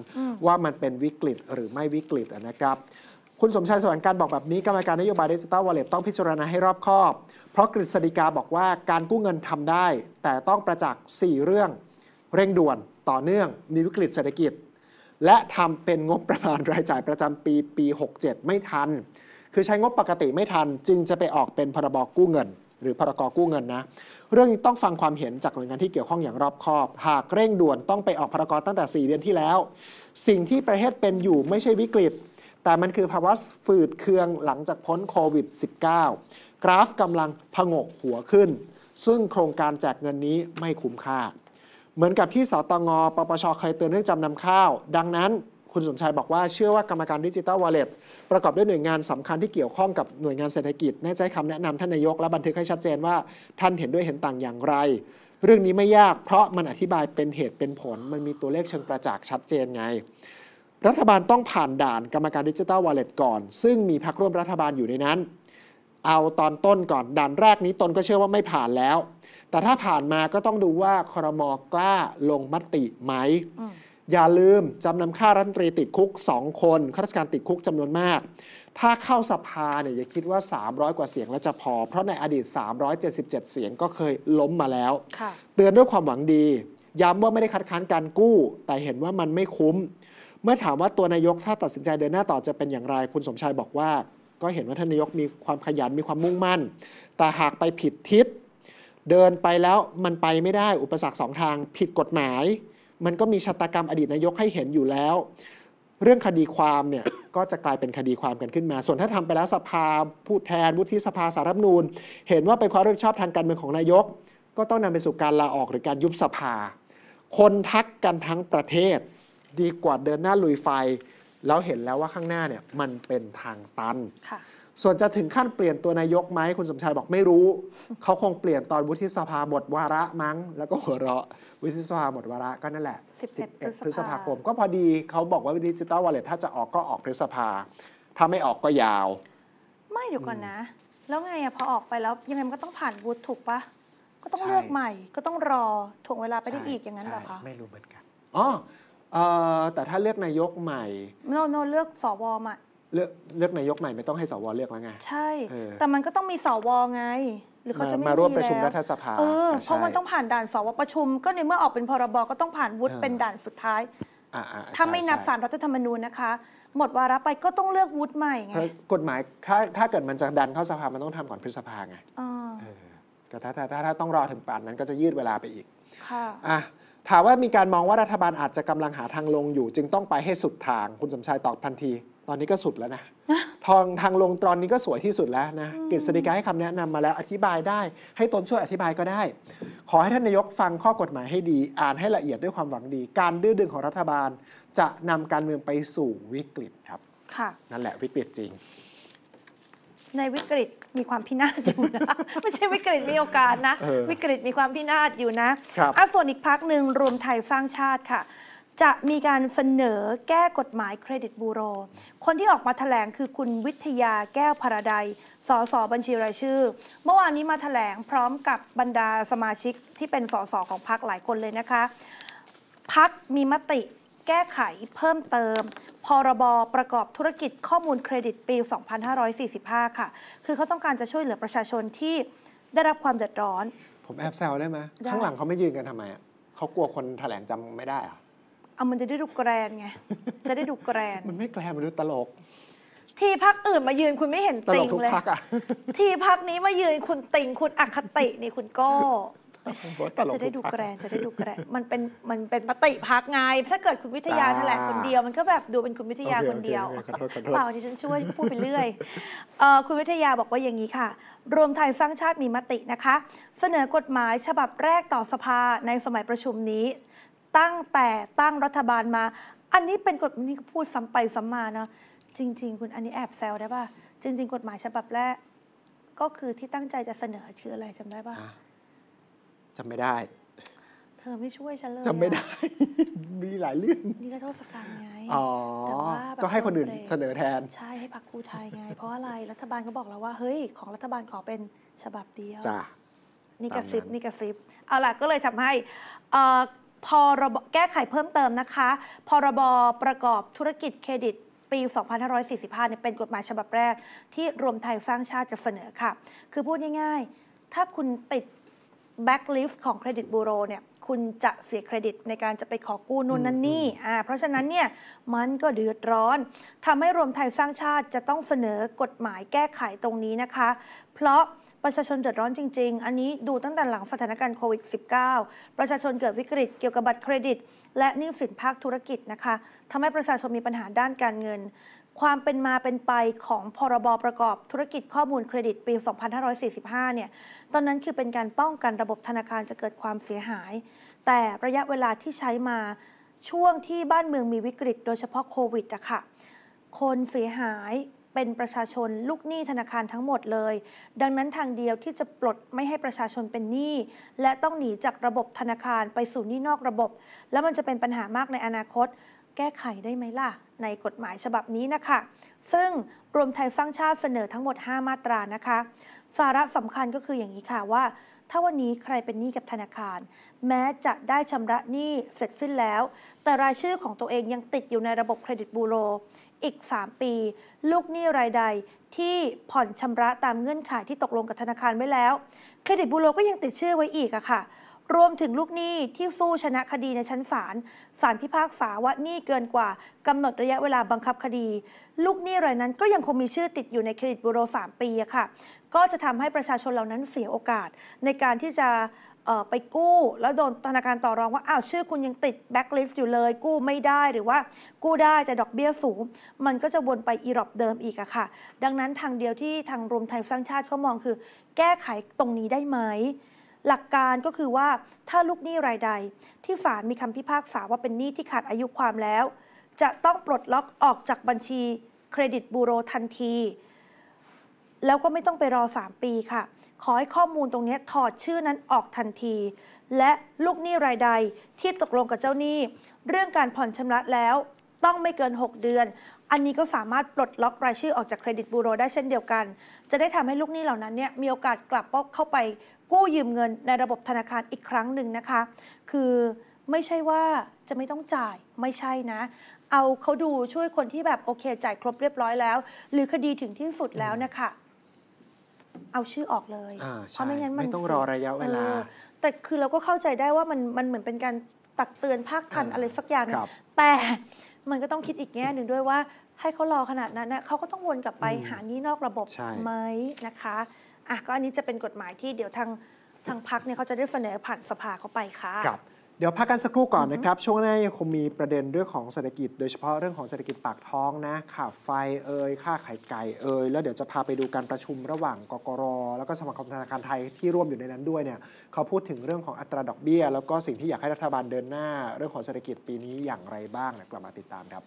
ว่ามันเป็นวิกฤตหรือไม่วิกฤตนะครับ คุณสมชายสวรรค์การบอกแบบนี้ กรรมการนโยบายดิจิตอลวอลเล็ตต้องพิจารณาให้รอบคอบ เพราะกฤษฎีกาบอกว่า การกู้เงินทำได้ แต่ต้องประจักษ์4เรื่องเร่งด่วนต่อเนื่องมีวิกฤตเศรษฐกิจและทำเป็นงบประมาณรายจ่ายประจำปีปี 67 ไม่ทัน คือใช้งบปกติไม่ทันจึงจะไปออกเป็นพรบกู้เงิน หรือ พรกกู้เงินนะ เรื่องนี้ต้องฟังความเห็นจากหน่วยงานที่เกี่ยวข้องอย่างรอบคอบ หากเร่งด่วนต้องไปออกพรกตั้งแต่ 4 เดือนที่แล้ว สิ่งที่ประเทศเป็นอยู่ไม่ใช่วิกฤตแต่มันคือภาวะฝืดเคืองหลังจากพ้นโควิด -19 กราฟกำลังผงกหัวขึ้น ซึ่งโครงการแจกเงินนี้ไม่คุ้มค่าเหมือนกับที่สตง ปปชเคยเตือนเรื่องจำนำข้าว ดังนั้น คุณสมชายบอกว่า เชื่อว่ากรรมการดิจิตอลวอลเล็ตประกอบด้วยหน่วยงานสำคัญที่เกี่ยวข้องกับหน่วยงานเศรษฐกิจ แน่ใจคำแนะนำท่านนายกและบันทึกให้ชัดเจนว่าท่านเห็นด้วยเห็นต่างอย่างไร เรื่องนี้ไม่ยากเพราะมันอธิบายเป็นเหตุเป็นผล มันมีตัวเลขเชิงประจักษ์ชัดเจนไง รัฐบาลต้องผ่านด่าน กรรมการดิจิตอลวอลเล็ตก่อน ซึ่งมีพรกร่วมรัฐบาลอยู่ในนั้น เอาตอนต้นก่อนด่านแรกนี้ตนก็เชื่อว่าไม่ผ่านแล้วแต่ถ้าผ่านมาก็ต้องดูว่า คอรมอกล้า ลงมติไหม อย่าลืมจำนำค่ารัฐมนตรีติดคุกสองคนข้าราชการติดคุกจำนวนมาก ถ้าเข้าสภาเนี่ย อย่าคิดว่า 300 กว่าเสียงแล้วจะพอ เพราะในอดีต 377 เสียงก็เคยล้มมาแล้ว เตือนด้วยความหวังดี ย้ำว่าไม่ได้คัดค้านการกู้ แต่เห็นว่ามันไม่คุ้ม เมื่อถามว่าตัวนายกถ้าตัดสินใจเดินหน้าต่อจะเป็นอย่างไร คุณสมชายบอกว่า ก็เห็นว่าท่านนายกมีความขยัน มีความมุ่งมั่น แต่หากไปผิดทิศเดินไปแล้วมันไปไม่ได้อุปสรรคสองทางผิดกฎหมาย มันก็มีชะตากรรมอดีตนายกให้เห็นอยู่แล้ว เรื่องคดีความเนี่ย ก็จะกลายเป็นคดีความกันขึ้นมา ส่วนถ้าทำไปแล้วสภา ผู้แทนวุฒิสภาสารรัฐนูลเห็นว่าเป็นความรับผิดชอบทางการเมืองของนายก ก็ต้องนำไปสู่การลาออกหรือการยุบสภา คนทักกันทั้งประเทศ ดีกว่าเดินหน้าลุยไฟ แล้วเห็นแล้วว่าข้างหน้าเนี่ยมันเป็นทางตันส่วนจะถึงขั้นเปลี่ยนตัวนายกไหมคุณสมชายบอกไม่รู้ เขาคงเปลี่ยนตอนวุฒิสภาหมดวาระมั้ง แล้วก็หัวเราะวุฒิสภาหมดวาระก็นั่นแหละ11พฤษภาคมก็พอดีเขาบอกว่าดิจิตอลวอลเล็ตถ้าจะออกก็ออกพฤษภา ถ้าไม่ออกก็ยาว ไม่เดี๋ยวก่อนนะ แล้วไงอะพอออกไปแล้วยังไงมันก็ต้องผ่านวุฒิถูกปะ ก็ต้องเลือกใหม่ ก็ต้องรอถ่วงเวลาไปได้อีกอย่างนั้นเหรอคะ ไม่รู้เหมือนกัน อ๋อแต่ถ้าเลือกนายกใหม่าเราเลือกสวใหม่เลือกเลือกนายกใหม่ไม่ต้องให้สวเลือกแล้วไงใช่ แต่มันก็ต้องมีสวไง หรือเขาจะไม่มาร่วมประชุมรัฐสภาเพราะมันต้องผ่านด่านสวประชุม ก็ในเมื่อออกเป็นพรบก็ต้องผ่านวุฒิเป็นด่านสุดท้ายถ้าไม่นับสารรัฐธรรมนูญนะคะ หมดวาระไปก็ต้องเลือกวุฒิใหม่ไงกฎหมายถ้าถ้าเกิดมันจะดันเข้าสภามันต้องทำก่อนพฤษภาไงาก็ถ้าถ้าถ้าถ้าต้องรอถึงป่านนั้นก็จะยืดเวลาไปอีกค่ะอ่ะ ถามว่ามีการมองว่ารัฐบาลอาจจะกำลังหาทางลงอยู่ จึงต้องไปให้สุดทางคุณสมชายตอบทันทีตอนนี้ก็สุดแล้วนะทองทางลงตอนนี้ก็สวยที่สุดแล้วนะกฤษฎีกาให้คำแนะนำมาแล้วอธิบายได้ ให้ตนช่วยอธิบายก็ได้ ขอให้ท่านนายกฟังข้อกฎหมายให้ดีอ่านให้ละเอียดด้วยความหวังดี การดื้อดึงของรัฐบาล จะนำการเมืองไปสู่วิกฤตครับ ค่ะนั่นแหละวิกฤตจริง ในวิกฤตมีความพินาศอยู่นะไม่ใช่วิกฤตมีโอกาสนะ วิกฤตมีความพินาศอยู่นะอ่ะส่วนอีกพักหนึ่งรวมไทยสร้างชาติค่ะจะมีการเสนอแก้กฎหมายเครดิตบูโร คนที่ออกมาถแถลงคือคุณวิทยาแก้วพระดายสสบัญชีรายชื่อ เมื่อวานนี้มาถแถลงพร้อมกับบรรดาสมาชิกที่เป็นสสของพักหลายคนเลยนะคะ พักมีมติแก้ไขเพิ่มเติม พรบรประกอบธุรกิจข้อมูลเครดิตปี 2545 ค่ะ คือเขาต้องการจะช่วยเหลือประชาชนที่ได้รับความเดือดร้อน ผมแอบแซวได้ไหมข้างหลังเขาไม่ยืนกันทำไมเขากลัวคนแถลงจำไม่ได้อะเอามันจะได้ดูแกรนไงจะได้ดูแกรนมันไม่แกรนมันดูตลก ทีพักอื่นมายืนคุณไม่เห็นติงเลยทีพักนี้มายืนคุณติงคุณอคตินี่คุณก็ จะได้ดูแกรนจะได้ดูแกรนมันเป็นมันเป็นปฏิพักไงถ้าเกิดคุณวิทยาแถลงคนเดียว มันก็แบบดูเป็นคุณวิทยาคนเดียวเปล่าที่ฉันช่วยพูดไปเรื่อยคุณวิทยาบอกว่าอย่างนี้ค่ะ รวมไทยสร้างชาติมีมตินะคะ เสนอกฎหมายฉบับแรกต่อสภาในสมัยประชุมนี้ตั้งแต่ตั้งรัฐบาลมา อันนี้เป็นกฎนี่พูดซ้ำไปซ้ำมานะ จริง ๆ คุณอันนี้แอบแซวได้ป่ะ จริง ๆ กฎหมายฉบับแรกก็คือที่ตั้งใจจะเสนอชื่ออะไรจำได้ป่ะ จำไม่ได้ เธอไม่ช่วยฉันเลยจำไม่ได้ มีหลายเรื่อง นี่ก็โทษกังไง อ๋อ ก็ให้คนอื่นเสนอแทน ใช่ ให้พักครูไทยไง เพราะอะไรรัฐบาลก็บอกแล้วว่าเฮ้ยของรัฐบาลขอเป็นฉบับเดียว จ้านี่กระซิบนี่กระซิบเอาล่ะก็เลยทำให้พรบแก้ไขเพิ่มเติมนะคะพรบประกอบธุรกิจเครดิตปี 2545เนี่ยเป็นกฎหมายฉบับแรก ที่รวมไทยสร้างชาติจะเสนอค่ะ คือพูดง่าย ๆ ถ้าคุณติดแบ็กลิฟต์ของเครดิตบูโรเนี่ยคุณจะเสียเครดิตในการจะไปขอกู้นู่นนั่นนี่อ่าเพราะฉะนั้นเนี่ยมันก็เดือดร้อน ทำให้รวมไทยสร้างชาติจะต้องเสนอกฎหมายแก้ไขตรงนี้นะคะ เพราะประชาชนเดือดร้อนจริงๆ อันนี้ดูตั้งแต่หลังสถานการณ์โควิด -19 ประชาชนเกิดวิกฤตเกี่ยวกับบัตรเครดิต และนน่้สินภาคธุรกิจนะคะ ทำให้ประชาชนมีปัญหาด้านการเงิน ความเป็นมาเป็นไปของพรบประกอบธุรกิจข้อมูลเครดิตปี 2545เนี่ย ตอนนั้นคือเป็นการป้องกันระบบธนาคารจะเกิดความเสียหาย แต่ระยะเวลาที่ใช้มาช่วงที่บ้านเมืองมีวิกฤตโดยเฉพาะโควิดอะค่ะ คนเสียหายเป็นประชาชนลูกหนี้ธนาคารทั้งหมดเลย ดังนั้นทางเดียวที่จะปลดไม่ให้ประชาชนเป็นหนี้และต้องหนีจากระบบธนาคารไปสู่หนี้นอกระบบ แล้วมันจะเป็นปัญหามากในอนาคต แก้ไขได้ไหมล่ะ ในกฎหมายฉบับนี้นะคะ ซึ่งรวมไทยสร้างชาติเสนอทั้งหมด 5 มาตรานะคะสาระสำคัญก็คืออย่างนี้ค่ะว่า ถ้าวันนี้ใครเป็นหนี้กับธนาคารแม้จะได้ชำระหนี้เสร็จสิ้นแล้ว แต่รายชื่อของตัวเองยังติดอยู่ในระบบเครดิตบูโรอีก 3 ปี ลูกหนี้ราย ใด ที่ผ่อนชำระตามเงื่อนไขที่ตกลง กับ ธนาคารไว้แล้ว เครดิต บูโร ก็ยังติดชื่อไว้อีกอะค่ะ รวมถึงลูกหนี้ที่สู้ชนะคดีในชั้นศาลศาลพิพากษาว่าหนี้เกินกว่ากำหนดระยะเวลาบังคับคดี ลูกหนี้รายนั้นก็ยังคงมีชื่อติดอยู่ในเครดิตบูโร 3 ปีอะค่ะ ก็จะทำให้ประชาชนเหล่านั้นเสียโอกาสในการที่จะไปกู้แล้วโดนธนาคารต่อรองว่าอ้าวชื่อคุณยังติดแบ็กลิสต์อยู่เลย กู้ไม่ได้หรือว่า กู้ได้ แต่ดอกเบี้ยสูง มันก็จะวนไปอีรอบเดิมอีกอะค่ะ ดังนั้นทางเดียวที่ทางรวมไทยสร้างชาติเขามองคือ แก้ไขตรงนี้ได้ไหม หลักการก็คือว่าถ้าลูกหนี้รายใด ที่ศาลมีคำพิพากษาว่าเป็นหนี้ที่ขาดอายุความแล้ว จะต้องปลดล็อกออกจากบัญชีเครดิตบูโรทันที แล้วก็ไม่ต้องไปรอ 3 ปีค่ะขอให้ข้อมูลตรงนี้ถอดชื่อนั้นออกทันที และลูกหนี้รายใดที่ตกลงกับเจ้าหนี้ เรื่องการผ่อนชำระแล้วต้องไม่เกิน 6 เดือน อันนี้ก็สามารถปลดล็อกรายชื่อออกจากเครดิตบูโรได้เช่นเดียวกัน จะได้ทำให้ลูกหนี้เหล่านั้นเนี่ยมีโอกาสกลับเข้าไปกู้ยืมเงินในระบบธนาคารอีกครั้งหนึ่งนะคะ คือไม่ใช่ว่าจะไม่ต้องจ่ายไม่ใช่นะ เอาเขาดูช่วยคนที่แบบโอเค จ่ายครบเรียบร้อยแล้ว หรือคดีถึงที่สุดแล้วนะคะเอาชื่อออกเลย เพราะไม่งั้นมันไม่ต้องรอระยะเวลา แต่คือเราก็เข้าใจได้ว่ามันมันเหมือนเป็นการตักเตือนภาคทันอะไรสักอย่างแต่ มันก็ต้องคิดอีกแง่หนึ่งด้วยว่าให้เขารอขนาดนั้นนะเขาก็ต้องวนกลับไปหานี้นอกระบบไหมนะคะ อ่ะก็อันนี้จะเป็นกฎหมายที่เดี๋ยวทางทางพักเนี่ยเขาจะได้เสนอผ่านสภาเข้าไปค่ะเดี๋ยวพักกันสักครู่ก่อนนะครับ ช่วงหน้ายังคงมีประเด็นเรื่องของเศรษฐกิจ โดยเฉพาะเรื่องของเศรษฐกิจปากท้องนะค่าไฟเอ่ยค่าไข่ไก่เอ่ยแล้วเดี๋ยวจะพาไปดูการประชุมระหว่างกกรแล้วก็สมาคมธนาคารไทยที่ร่วมอยู่ในนั้นด้วยเนี่ย เขาพูดถึงเรื่องของอัตราดอกเบี้ย แล้วก็สิ่งที่อยากให้รัฐบาลเดินหน้าเรื่องของเศรษฐกิจปีนี้อย่างไรบ้างนะกลับมาติดตามครับ